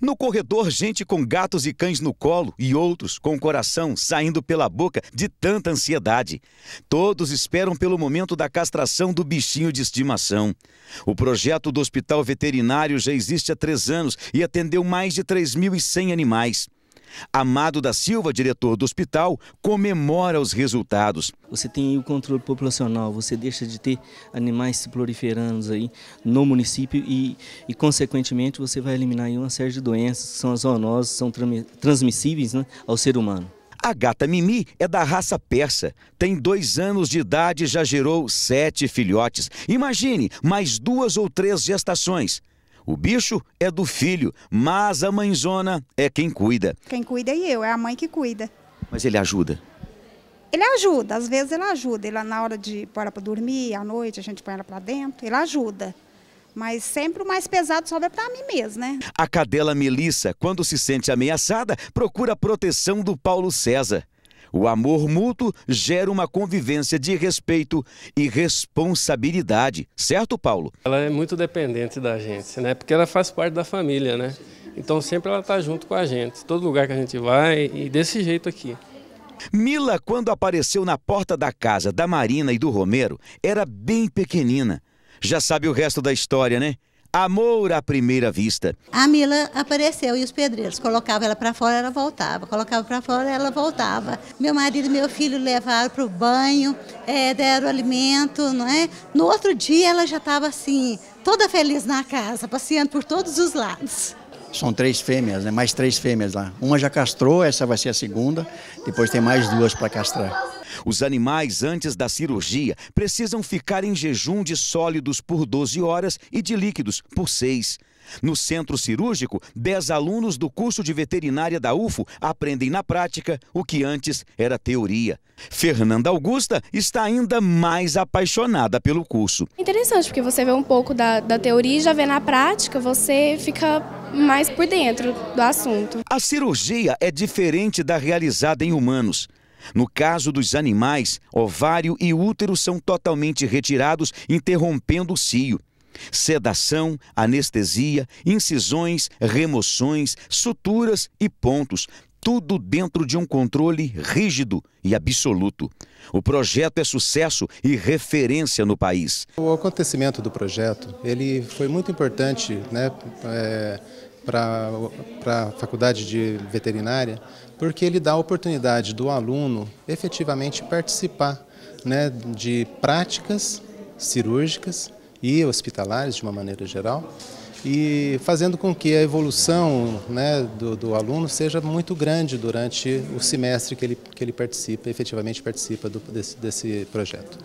No corredor, gente com gatos e cães no colo e outros com o coração saindo pela boca de tanta ansiedade. Todos esperam pelo momento da castração do bichinho de estimação. O projeto do Hospital Veterinário já existe há três anos e atendeu mais de 3.100 animais. Amado da Silva, diretor do hospital, comemora os resultados. Você tem o controle populacional, você deixa de ter animais proliferando aí no município e, e, consequentemente, você vai eliminar uma série de doenças que são zoonoses, são transmissíveis né, ao ser humano. A gata Mimi é da raça persa. Tem dois anos de idade e já gerou sete filhotes. Imagine mais duas ou três gestações. O bicho é do filho, mas a mãezona é quem cuida. Quem cuida é eu, é a mãe que cuida. Mas ele ajuda? Ele ajuda, às vezes ele ajuda. Ele, na hora de pôr ela para dormir, à noite, a gente põe ela para dentro, ele ajuda. Mas sempre o mais pesado sobe para mim mesmo, né? A cadela Melissa, quando se sente ameaçada, procura a proteção do Paulo César. O amor mútuo gera uma convivência de respeito e responsabilidade, certo, Paulo? Ela é muito dependente da gente, né? Porque ela faz parte da família, né? Então sempre ela está junto com a gente, todo lugar que a gente vai e desse jeito aqui. Mila, quando apareceu na porta da casa da Marina e do Romero, era bem pequenina. Já sabe o resto da história, né? Amor à primeira vista. A Mila apareceu e os pedreiros colocavam ela para fora, ela voltava. Colocava para fora, ela voltava. Meu marido e meu filho levaram para o banho, é, deram alimento, não é? No outro dia ela já estava assim, toda feliz na casa, passeando por todos os lados. São três fêmeas, né? mais três fêmeas lá. Uma já castrou, essa vai ser a segunda, depois tem mais duas para castrar. Os animais, antes da cirurgia, precisam ficar em jejum de sólidos por 12 horas e de líquidos por 6. No centro cirúrgico, 10 alunos do curso de veterinária da UFO aprendem na prática o que antes era teoria. Fernanda Augusta está ainda mais apaixonada pelo curso. Interessante, porque você vê um pouco da, da teoria e já vê na prática, você fica mais por dentro do assunto. A cirurgia é diferente da realizada em humanos. No caso dos animais, ovário e útero são totalmente retirados, interrompendo o cio. Sedação, anestesia, incisões, remoções, suturas e pontos tudo dentro de um controle rígido e absoluto. O projeto é sucesso e referência no país. O acontecimento do projeto ele foi muito importante né, é, para a faculdade de veterinária, porque ele dá a oportunidade do aluno efetivamente participar né, de práticas cirúrgicas e hospitalares de uma maneira geral, e fazendo com que a evolução né, do, do, aluno seja muito grande durante o semestre que ele, que ele participa, efetivamente participa do, desse, desse projeto.